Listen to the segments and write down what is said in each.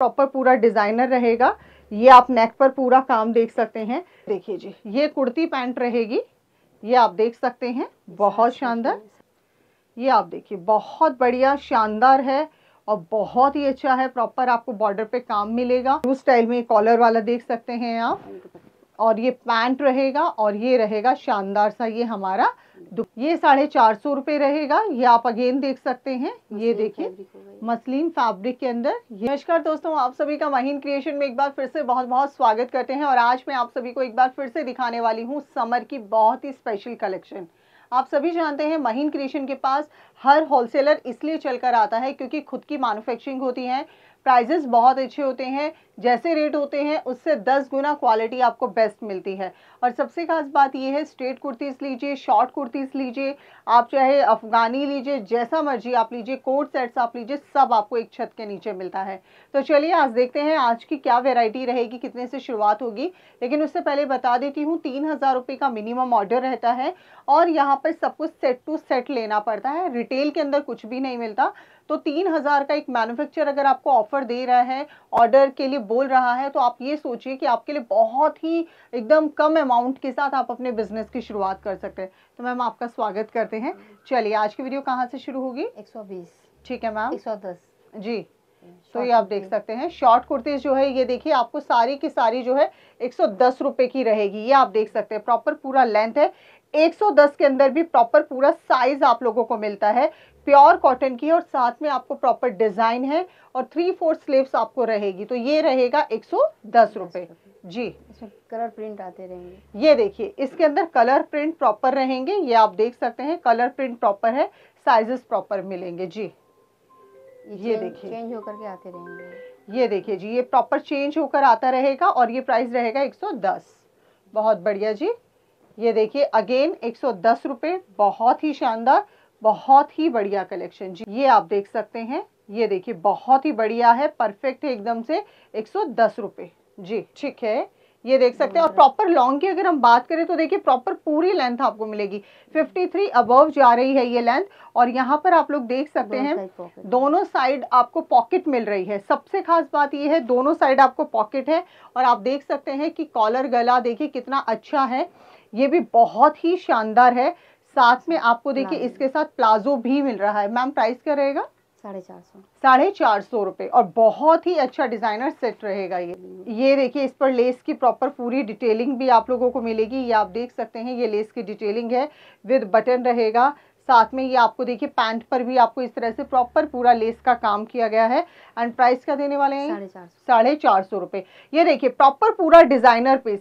Proper पूरा designer रहेगा ये आप नेक पर पूरा काम देख सकते हैं देखिए जी ये कुर्ती पैंट रहेगी ये आप देख सकते हैं बहुत शानदार ये आप देखिए बहुत बढ़िया शानदार है और बहुत ही अच्छा है प्रॉपर आपको बॉर्डर पे काम मिलेगा उस स्टाइल में कॉलर वाला देख सकते हैं आप और ये पैंट रहेगा और ये रहेगा शानदार सा ये हमारा ये साढ़े चार सौ रुपए रहेगा ये आप अगेन देख सकते हैं ये देखिए मसलिन फैब्रिक के अंदर नमस्कार दोस्तों आप सभी का महीन क्रिएशन में एक बार फिर से बहुत बहुत स्वागत करते हैं और आज मैं आप सभी को एक बार फिर से दिखाने वाली हूँ समर की बहुत ही स्पेशल कलेक्शन आप सभी जानते हैं महीन क्रिएशन के पास हर होलसेलर इसलिए चलकर आता है क्योंकि खुद की मैनुफैक्चरिंग होती है प्राइजेस बहुत अच्छे होते हैं जैसे रेट होते हैं उससे दस गुना क्वालिटी आपको बेस्ट मिलती है और सबसे खास बात यह है स्ट्रेट कुर्तीस लीजिए शॉर्ट कुर्तीस लीजिए आप चाहे अफ़गानी लीजिए जैसा मर्जी आप लीजिए कोट सेट्स आप लीजिए सब आपको एक छत के नीचे मिलता है तो चलिए आज देखते हैं आज की क्या वेराइटी रहेगी कितने से शुरुआत होगी लेकिन उससे पहले बता देती हूँ तीन हज़ार का मिनिमम ऑर्डर रहता है और यहाँ पर सब कुछ सेट टू सेट लेना पड़ता है रिटेल के अंदर कुछ भी नहीं मिलता तो तीन हज़ार का एक मैनुफेक्चर अगर आपको ऑफर दे रहा है ऑर्डर के लिए बोल रहा है तो आप ये सोचिए कि आपके लिए बहुत ही एकदम कम अमाउंट के साथ आप अपने बिजनेस की शुरुआत कर सकते हैं तो मैम आपका स्वागत करते हैं चलिए आज की वीडियो कहाँ से शुरू होगी 120 ठीक है मैम 110 जी तो ये आप देख सकते हैं शॉर्ट कुर्तीज जो है ये देखिए आपको सारी की सारी जो है एक सौ की रहेगी ये आप देख सकते हैं प्रॉपर पूरा लेंथ है 110 के अंदर भी प्रॉपर पूरा साइज आप लोगों को मिलता है प्योर कॉटन की और साथ में आपको प्रॉपर डिजाइन है और थ्री फोर स्लीव्स आपको रहेगी तो ये रहेगा एक सौ दस जी कलर प्रिंट आते रहेंगे ये देखिए इसके अंदर कलर प्रिंट प्रॉपर रहेंगे ये आप देख सकते हैं कलर प्रिंट प्रॉपर है साइजेस प्रॉपर मिलेंगे जी ये देखिए चेंज होकर के आते रहेंगे ये देखिए जी ये प्रॉपर चेंज होकर आता रहेगा और ये प्राइस रहेगा एक सौ दस बहुत बढ़िया जी ये देखिए अगेन एक सौ बहुत ही शानदार बहुत ही बढ़िया कलेक्शन जी ये आप देख सकते हैं ये देखिए बहुत ही बढ़िया है परफेक्ट है एकदम से एक सौ जी ठीक है ये देख सकते हैं और प्रॉपर हम्म। लॉन्ग की अगर हम बात करें तो देखिए प्रॉपर पूरी लेंथ आपको मिलेगी 53 अबव जा रही है ये लेंथ और यहाँ पर आप लोग देख सकते हैं दोनों साइड आपको पॉकेट मिल रही है सबसे खास बात ये है दोनों साइड आपको पॉकेट है और आप देख सकते हैं कि कॉलर गला देखिए कितना अच्छा है ये भी बहुत ही शानदार है साथ में आपको देखिए इसके साथ प्लाजो भी मिल रहा है मैम प्राइस क्या रहेगा साढ़े चार सौ साढ़े चार सौ रुपए और बहुत ही अच्छा डिज़ाइनर सेट रहेगा ये हम्म। ये देखिए इस पर लेस की प्रॉपर पूरी डिटेलिंग भी आप लोगों को मिलेगी ये आप देख सकते हैं ये लेस की डिटेलिंग है विद बटन रहेगा साथ में ये आपको देखिए पैंट पर भी आपको इस तरह से प्रॉपर पूरा लेस का काम किया गया है एंड प्राइस क्या देने वाले हैं साढ़े चार सौ रुपए ये देखिए प्रॉपर पूरा डिज़ाइनर पीस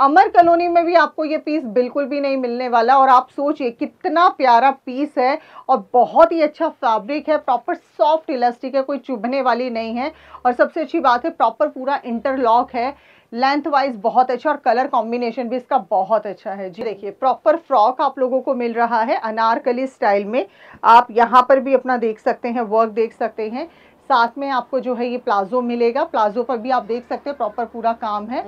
अमर कॉलोनी में भी आपको ये पीस बिल्कुल भी नहीं मिलने वाला और आप सोचिए कितना प्यारा पीस है और बहुत ही अच्छा फैब्रिक है प्रॉपर सॉफ्ट इलास्टिक है कोई चुभने वाली नहीं है और सबसे अच्छी बात है प्रॉपर पूरा इंटरलॉक है लेंथ वाइज बहुत अच्छा और कलर कॉम्बिनेशन भी इसका बहुत अच्छा है जी देखिए प्रॉपर फ्रॉक आप लोगों को मिल रहा है अनारकली स्टाइल में आप यहाँ पर भी अपना देख सकते हैं वर्क देख सकते हैं साथ में आपको जो है ये प्लाजो मिलेगा प्लाजो पर भी आप देख सकते हैं प्रॉपर पूरा काम है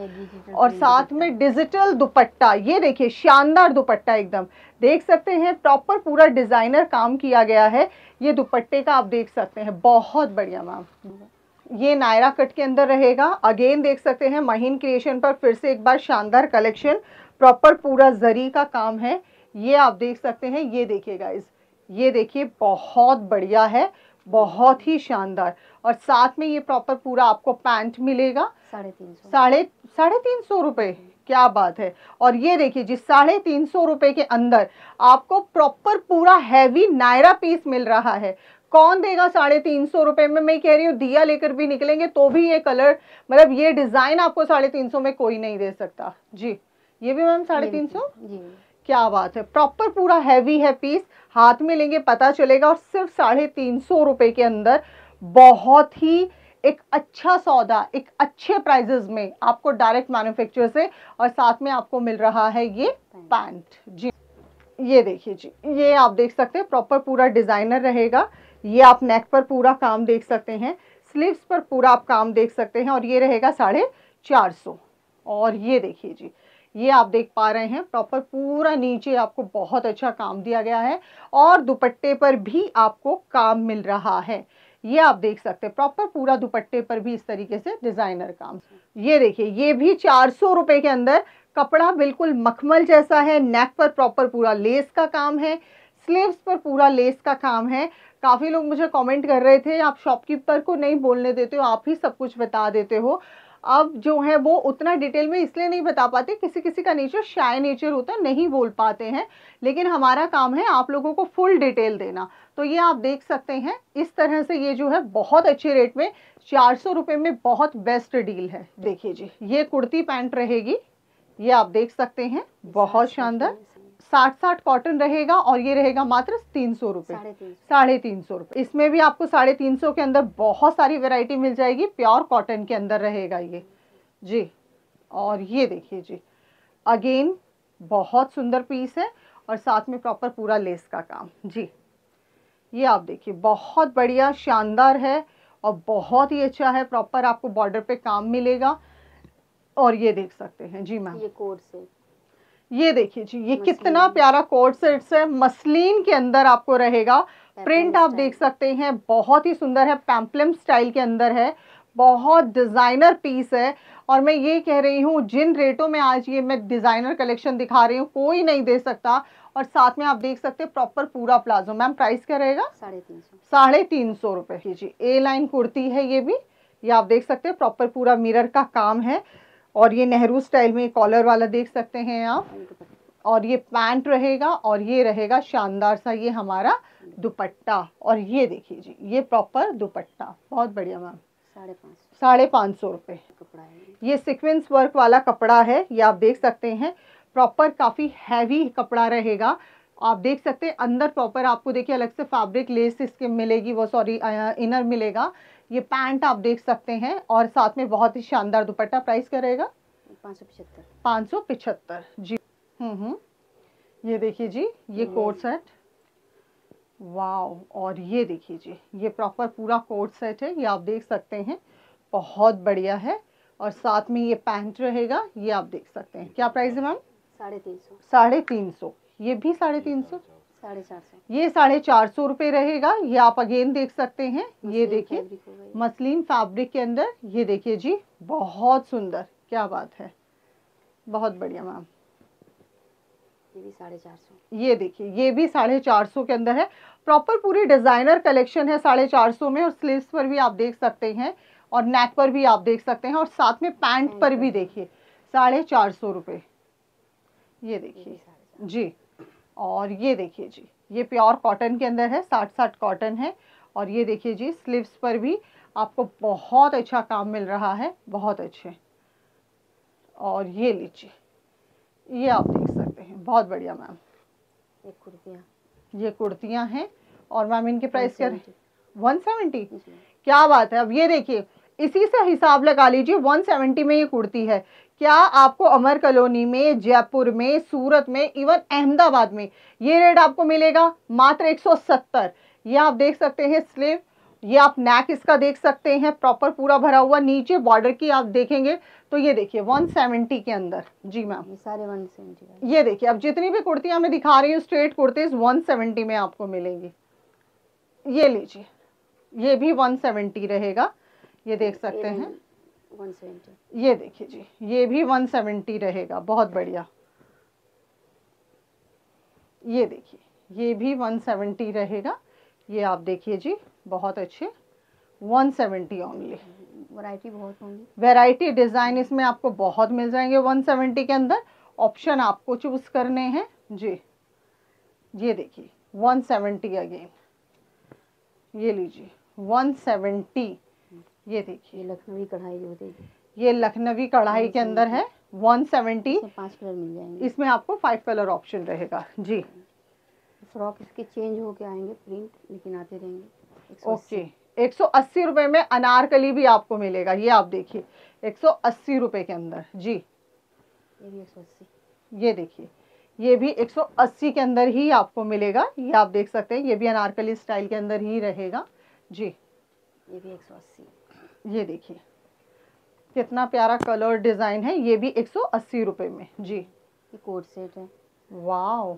और साथ में डिजिटल दुपट्टा ये देखिए शानदार दुपट्टा एकदम देख सकते हैं प्रॉपर पूरा डिजाइनर काम किया गया है ये दुपट्टे का आप देख सकते हैं बहुत बढ़िया मैम ये नायरा कट के अंदर रहेगा अगेन देख सकते हैं महीन क्रिएशन पर फिर से एक बार शानदार कलेक्शन प्रॉपर पूरा जरी का काम है ये आप देख सकते हैं ये देखिए गाइज ये देखिए बहुत बढ़िया है बहुत ही शानदार और साथ में ये प्रॉपर पूरा आपको पैंट मिलेगा साढ़े तीन साढ़े तीन सौ रुपये क्या बात है और ये देखिए जिस साढ़े तीन सौ रुपये के अंदर आपको प्रॉपर पूरा हैवी नायरा पीस मिल रहा है कौन देगा साढ़े तीन सौ रुपये में मैं कह रही हूँ दिया लेकर भी निकलेंगे तो भी ये कलर मतलब ये डिज़ाइन आपको साढ़े तीन सौ में कोई नहीं दे सकता जी ये भी मैम साढ़े तीन सौ क्या बात है प्रॉपर पूरा हैवी है पीस हाथ में लेंगे पता चलेगा और सिर्फ साढ़े तीन सौ रुपये के अंदर बहुत ही एक अच्छा सौदा एक अच्छे प्राइजेस में आपको डायरेक्ट मैन्युफैक्चर से और साथ में आपको मिल रहा है ये पैंट जी ये देखिए जी ये आप देख सकते हैं प्रॉपर पूरा डिज़ाइनर रहेगा ये आप नेक पर पूरा काम देख सकते हैं स्लीव्स पर पूरा आप काम देख सकते हैं और ये रहेगा साढ़े चार सौ और ये देखिए जी ये आप देख पा रहे हैं प्रॉपर पूरा नीचे आपको बहुत अच्छा काम दिया गया है और दुपट्टे पर भी आपको काम मिल रहा है ये आप देख सकते हैं प्रॉपर पूरा दुपट्टे पर भी इस तरीके से डिजाइनर काम ये देखिए ये भी चार सौ रुपए के अंदर कपड़ा बिल्कुल मखमल जैसा है नेक पर प्रॉपर पूरा लेस का काम है स्लीव्स पर पूरा लेस का काम है काफ़ी लोग मुझे कमेंट कर रहे थे आप शॉपकीपर को नहीं बोलने देते हो आप ही सब कुछ बता देते हो अब जो है वो उतना डिटेल में इसलिए नहीं बता पाते किसी किसी का नेचर शाय नेचर होता है नहीं बोल पाते हैं लेकिन हमारा काम है आप लोगों को फुल डिटेल देना तो ये आप देख सकते हैं इस तरह से ये जो है बहुत अच्छे रेट में चार सौ रुपये में बहुत बेस्ट डील है देखिए जी ये कुर्ती पैंट रहेगी ये आप देख सकते हैं बहुत शानदार साठ साठ कॉटन रहेगा और ये रहेगा मात्र तीन सौ रुपये साढ़े तीन सौ रुपये इसमें भी आपको साढ़े तीन सौ के अंदर बहुत सारी वेरायटी मिल जाएगी प्योर कॉटन के अंदर रहेगा ये जी और ये देखिए जी अगेन बहुत सुंदर पीस है और साथ में प्रॉपर पूरा लेस का काम जी ये आप देखिए बहुत बढ़िया शानदार है और बहुत ही अच्छा है प्रॉपर आपको बॉर्डर पे काम मिलेगा और ये देख सकते हैं जी मैम ये कोर्स ये देखिए जी ये कितना प्यारा कोर्ट सेट्स है मसलिन के अंदर आपको रहेगा प्रिंट आप देख सकते हैं बहुत ही सुंदर है पैम्पलम स्टाइल के अंदर है बहुत डिज़ाइनर पीस है और मैं ये कह रही हूँ जिन रेटों में आज ये मैं डिज़ाइनर कलेक्शन दिखा रही हूँ कोई नहीं दे सकता और साथ में आप देख सकते हैं प्रॉपर पूरा प्लाजो मैम प्राइस क्या रहेगा साढ़े तीन सौ साढ़े तीन सौ की जी ए लाइन कुर्ती है ये भी ये आप देख सकते हैं प्रॉपर पूरा मिरर का काम है और ये नेहरू स्टाइल में कॉलर वाला देख सकते हैं आप और ये पैंट रहेगा और ये रहेगा शानदार सा ये हमारा दुपट्टा और ये देखिए जी ये प्रॉपर दुपट्टा बहुत बढ़िया मैम साढ़े पाँच सौ रुपये ये सिक्वेंस वर्क वाला कपड़ा है ये आप देख सकते हैं प्रॉपर काफ़ी हैवी कपड़ा रहेगा आप देख सकते हैं अंदर प्रॉपर आपको देखिए अलग से फैब्रिक लेस इसके मिलेगी वो सॉरी इनर मिलेगा ये पैंट आप देख सकते हैं और साथ में बहुत ही शानदार दुपट्टा प्राइस क्या रहेगा पाँच सौ पिछहत्तर पाँच सौ जी हम्म, हम्म ये देखिए जी ये हम्म। कोट सेट वाओ और ये देखिए जी ये प्रॉपर पूरा कोट सेट है ये आप देख सकते हैं बहुत बढ़िया है और साथ में ये पैंट रहेगा ये आप देख सकते हैं क्या प्राइस है मैम साढ़े तीन सौ साढ़े तीन सौ ये भी साढ़े तीन सौ साढ़े चार सौ ये साढ़े चार सौ रुपये रहेगा ये आप अगेन देख सकते हैं ये देखिए मसलिन फैब्रिक के अंदर ये देखिए जी बहुत सुंदर क्या बात है बहुत बढ़िया मैम ये भी साढ़े चार सौ ये देखिए ये भी साढ़े चार सौ के अंदर है प्रॉपर पूरी डिजाइनर कलेक्शन है साढ़े चार सौ में और स्लीव पर भी आप देख सकते हैं और नेक पर भी आप देख सकते हैं और साथ में पैंट पर भी देखिए साढ़े चार सौ रुपये ये देखिए जी और ये देखिए जी ये प्योर कॉटन के अंदर है साठ साठ कॉटन है और ये देखिए जी स्लीव्स पर भी आपको बहुत अच्छा काम मिल रहा है बहुत अच्छे और ये लीजिए ये आप देख सकते हैं बहुत बढ़िया मैम ये कुर्तियाँ ये कुर्तियाँ हैं और मैम इनके प्राइस क्या वन सेवेंटी क्या बात है अब ये देखिए इसी से हिसाब लगा लीजिए 170 में ये कुर्ती है क्या आपको अमर कॉलोनी में जयपुर में सूरत में इवन अहमदाबाद में ये रेट आपको मिलेगा मात्र 170 ये आप देख सकते हैं स्लीव ये आप नेक इसका देख सकते हैं प्रॉपर पूरा भरा हुआ नीचे बॉर्डर की आप देखेंगे तो ये देखिए 170 के अंदर जी मैम सारे 170 ये देखिए अब जितनी भी कुर्तियां मैं दिखा रही हूँ स्ट्रेट कुर्तीज 170 में आपको मिलेंगी ये लीजिए ये भी 170 रहेगा ये देख सकते हैं 170 ये देखिए जी ये भी 170 रहेगा बहुत बढ़िया ये देखिए ये भी 170 रहेगा ये आप देखिए जी बहुत अच्छे 170 सेवेंटी ओनली वैरायटी बहुत होंगी वैरायटी डिज़ाइन इसमें आपको बहुत मिल जाएंगे 170 के अंदर ऑप्शन आपको चूज करने हैं जी ये देखिए 170 अगेन ये लीजिए 170 ये देखिए लखनवी कढ़ाई जो देखिए ये लखनवी कढ़ाई के अंदर है 170 सेवेंटी पाँच कलर मिल जाएंगे इसमें आपको फाइव कलर ऑप्शन रहेगा जी फ्रॉक इसके चेंज हो के आएंगे प्रिंट लेकिन आते रहेंगे ओके एक सौ अस्सी रुपये में अनारकली भी आपको मिलेगा ये आप देखिए एक सौ अस्सी रुपये के अंदर जी ये भी एक सौ अस्सी ये देखिए ये भी एक सौ अस्सी के अंदर ही आपको मिलेगा ये आप देख सकते हैं ये भी अनारकली स्टाइल के अंदर ही रहेगा जी ये भी एक सौ अस्सी ये देखिए कितना प्यारा कलर डिज़ाइन है ये भी एक सौ में जी ये कोट सेट है वाओ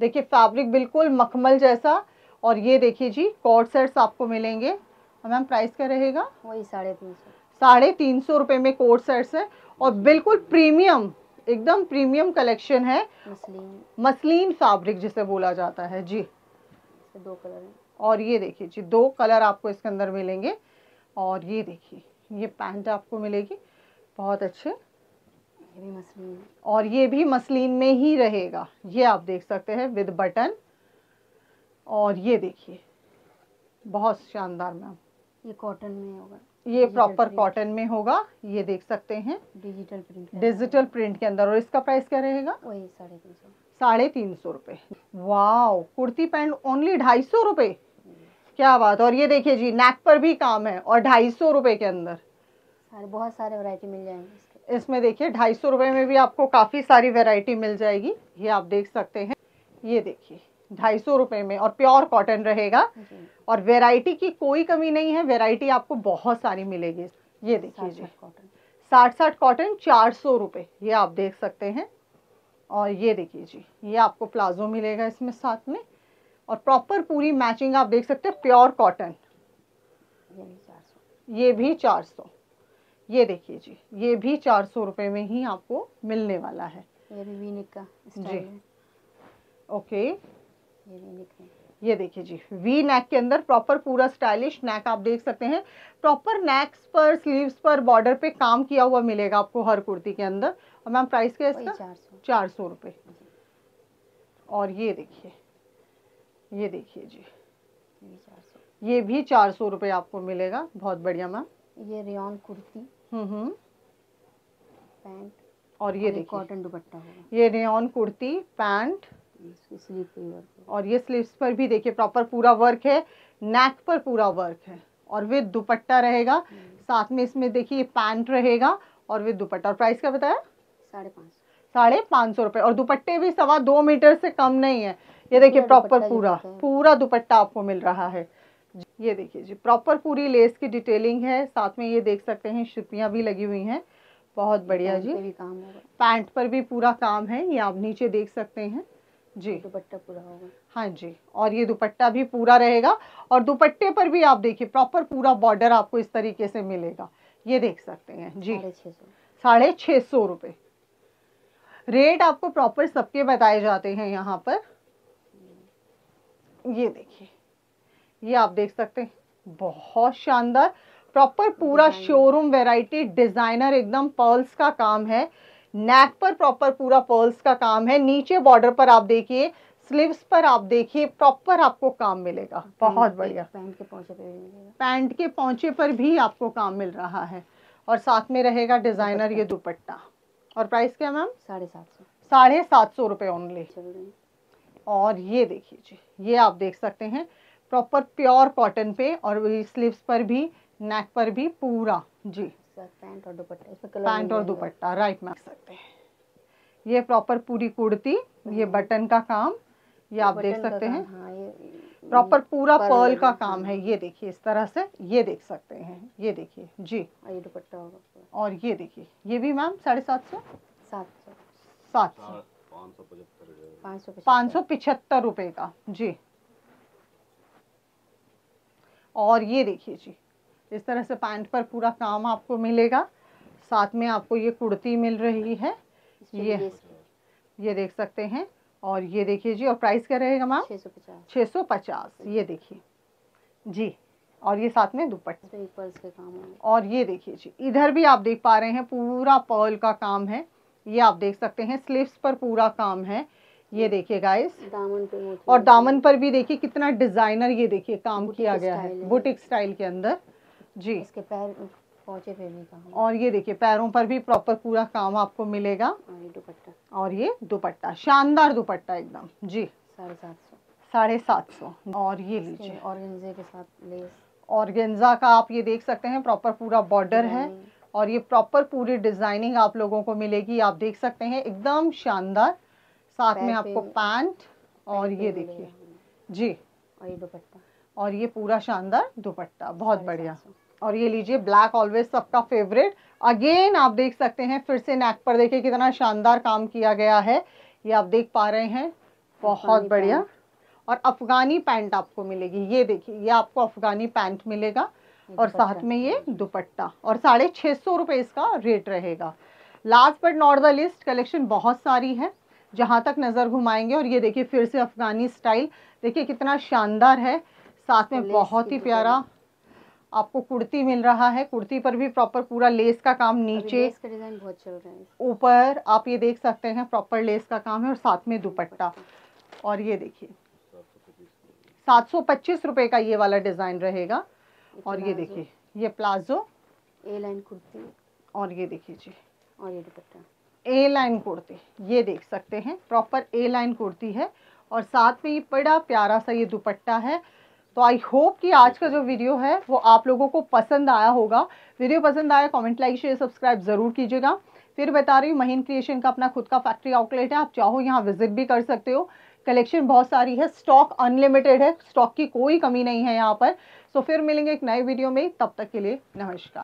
देखिए फैब्रिक बिल्कुल मखमल जैसा और ये देखिए जी कॉर्ड सेट्स आपको मिलेंगे मैम प्राइस क्या रहेगा वही साढ़े तीन सौ साढ़े तीन सौ रुपये में कोट सेट्स है और बिल्कुल प्रीमियम एकदम प्रीमियम कलेक्शन है मसलिन फैब्रिक जिसे बोला जाता है जी दो कलर और ये देखिए जी दो कलर आपको इसके अंदर मिलेंगे और ये देखिए ये पैंट आपको मिलेगी बहुत अच्छे और ये भी मसलिन में ही रहेगा ये आप देख सकते हैं विद बटन और ये देखिए बहुत शानदार मैम ये कॉटन में होगा ये प्रॉपर कॉटन में होगा ये देख सकते हैं डिजिटल प्रिंट डिजिटल प्रिंट के अंदर और इसका प्राइस क्या रहेगा वही साढ़े तीन सौ साढ़े तीन सौ रुपये वाओ कुर्ती पैंट ओनली ढाई सौ रुपये क्या बात और ये देखिए जी नेक पर भी काम है और ढाई सौ रुपए के अंदर सारे बहुत सारे वैरायटी मिल जाएंगे इसमें देखिए ढाई सौ रुपए में भी आपको काफ़ी सारी वैरायटी मिल जाएगी ये आप देख सकते हैं ये देखिए ढाई सौ रुपए में और प्योर कॉटन रहेगा और वैरायटी की कोई कमी नहीं है वेरायटी आपको बहुत सारी मिलेगी ये देखिए जी कॉटन साठ साठ कॉटन चार सौ रुपये ये आप देख सकते हैं और ये देखिए जी ये आपको प्लाजो मिलेगा इसमें साथ में और प्रॉपर पूरी मैचिंग आप देख सकते हैं प्योर कॉटन ये भी चार सौ ये देखिए जी ये भी चार सौ रुपये में ही आपको मिलने वाला है ये भी जी ओके ये देखिए जी वी नेक के अंदर प्रॉपर पूरा स्टाइलिश नेक आप देख सकते हैं प्रॉपर नेक्स पर स्लीव्स पर बॉर्डर पे काम किया हुआ मिलेगा आपको हर कुर्ती के अंदर और मैम प्राइस क्या है इसका चार सौ रुपये और ये देखिए ये देखिए जी ये भी चार सौ रुपये आपको मिलेगा बहुत बढ़िया मैम ये रेन कुर्ती हम्म, हम्म पैंट और ये देखिए कॉटन दुपट्टा ये रेन कुर्ती पैंट और ये स्लीव्स पर भी देखिए प्रॉपर पूरा वर्क है नेक पर पूरा वर्क है और विद दुपट्टा रहेगा हम्म। साथ में इसमें देखिए पैंट रहेगा और विद दुपट्टा और प्राइस क्या बताया साढ़े पाँच साढ़े पाँच सौ रुपये और दुपट्टे भी सवा दो मीटर से कम नहीं है ये देखिए प्रॉपर पूरा पूरा दुपट्टा आपको मिल रहा है ये देखिए जी प्रॉपर पूरी लेस की डिटेलिंग है साथ में ये देख सकते हैं शिपियाँ भी लगी हुई हैं बहुत बढ़िया जी काम होगा पैंट पर भी पूरा काम है ये आप नीचे देख सकते हैं जी दुपट्टा पूरा होगा हाँ जी और ये दुपट्टा भी पूरा रहेगा और दुपट्टे पर भी आप देखिए प्रॉपर पूरा बॉर्डर आपको इस तरीके से मिलेगा ये देख सकते हैं जी साढ़े छे सौ रुपए रेट आपको प्रॉपर सबके बताए जाते हैं यहाँ पर ये देखिए ये आप देख सकते हैं बहुत शानदार प्रॉपर पूरा शोरूम वैरायटी डिजाइनर एकदम पर्ल्स का काम है नेक पर प्रॉपर पूरा पर्ल्स का काम है नीचे बॉर्डर पर आप देखिए स्लीव्स पर आप देखिए प्रॉपर आपको काम मिलेगा बहुत बढ़िया पैंट के पहुंचे पर पैंट के पहुंचे पर भी आपको काम मिल रहा है और साथ में रहेगा डिजाइनर ये दुपट्टा और प्राइस क्या मैम साढ़े सात सौ साढ़े सात सौ रुपए ओनली और ये देखिए जी ये आप देख सकते हैं प्रॉपर प्योर कॉटन पे और स्लीव्स पर भी नेक पर भी पूरा जी पैंट और दुपट्टा पैंट और दुपट्टा राइट में सकते हैं ये प्रॉपर पूरी कुर्ती ये बटन हम्म। का काम ये आप देख सकते हैं प्रॉपर हाँ, पूरा पर्ल का काम हाँ। है ये देखिए इस तरह से ये देख सकते हैं ये देखिए जी ये दुपट्टा और ये देखिए ये भी मैम साढ़े सात सौ सात सौ सात सौ पाँच सौ पिछहत्तर रुपये का जी और ये देखिए जी इस तरह से पैंट पर पूरा काम आपको मिलेगा साथ में आपको ये कुर्ती मिल रही है ये ये देख सकते हैं और ये देखिए जी और प्राइस क्या रहेगा मैम छः सौ पचास ये देखिए जी और ये साथ में दुपट्टे पर्ल्स के काम और ये देखिए जी इधर भी आप देख पा रहे हैं पूरा पर्ल का काम है ये आप देख सकते हैं स्लीव्स पर पूरा काम है ये देखिए गाइस दामन पे और दामन पर भी देखिए कितना डिजाइनर ये देखिए काम किया गया है बुटिक स्टाइल के अंदर जी इसके पैर पहुंचे पे भी काम और ये देखिए पैरों पर भी प्रॉपर पूरा काम आपको मिलेगा और हाँ, ये दुपट्टा और ये दुपट्टा शानदार दुपट्टा एकदम जी साढ़े सात सौ साढ़े सात सौ और ये लीजिए ऑर्गेन्जा के साथ लेस ऑर्गेन्जा का आप ये देख सकते हैं प्रॉपर पूरा बॉर्डर है और ये प्रॉपर पूरी डिजाइनिंग आप लोगों को मिलेगी आप देख सकते हैं एकदम शानदार साथ में आपको पैंट और ये देखिए जी और ये दुपट्टा और ये पूरा शानदार दुपट्टा बहुत बढ़िया और ये लीजिए ब्लैक ऑलवेज सबका फेवरेट अगेन आप देख सकते हैं फिर से नेक पर देखिए कितना शानदार काम किया गया है ये आप देख पा रहे हैं बहुत बढ़िया और अफगानी पैंट आपको मिलेगी ये देखिए ये आपको अफगानी पैंट मिलेगा और साथ में ये दुपट्टा और साढ़े छः सौ रुपये इसका रेट रहेगा last but not the least collection बहुत सारी है जहाँ तक नज़र घुमाएंगे और ये देखिए फिर से अफ़गानी स्टाइल देखिए कितना शानदार है साथ में बहुत ही प्यारा आपको कुर्ती मिल रहा है कुर्ती पर भी प्रॉपर पूरा लेस का काम नीचे डिजाइन बहुत चल रहा है ऊपर आप ये देख सकते हैं प्रॉपर लेस का काम है और साथ में दुपट्टा और ये देखिए सात सौ पच्चीस रुपये का ये वाला डिज़ाइन रहेगा और ये देखिए ये प्लाजो ए लाइन कुर्ती और ये देखिए जी और ये दुपट्टा ए लाइन कुर्ती ये देख सकते हैं प्रॉपर ए लाइन कुर्ती है और साथ में ये बड़ा प्यारा सा ये दुपट्टा है तो आई होप कि आज का जो वीडियो है वो आप लोगों को पसंद आया होगा वीडियो पसंद आया कमेंट लाइक शेयर सब्सक्राइब ज़रूर कीजिएगा फिर बता रही हूँ महीन क्रिएशन का अपना खुद का फैक्ट्री आउटलेट है आप चाहो यहाँ विजिट भी कर सकते हो कलेक्शन बहुत सारी है स्टॉक अनलिमिटेड है स्टॉक की कोई कमी नहीं है यहाँ पर सो फिर मिलेंगे एक नए वीडियो में तब तक के लिए नमस्कार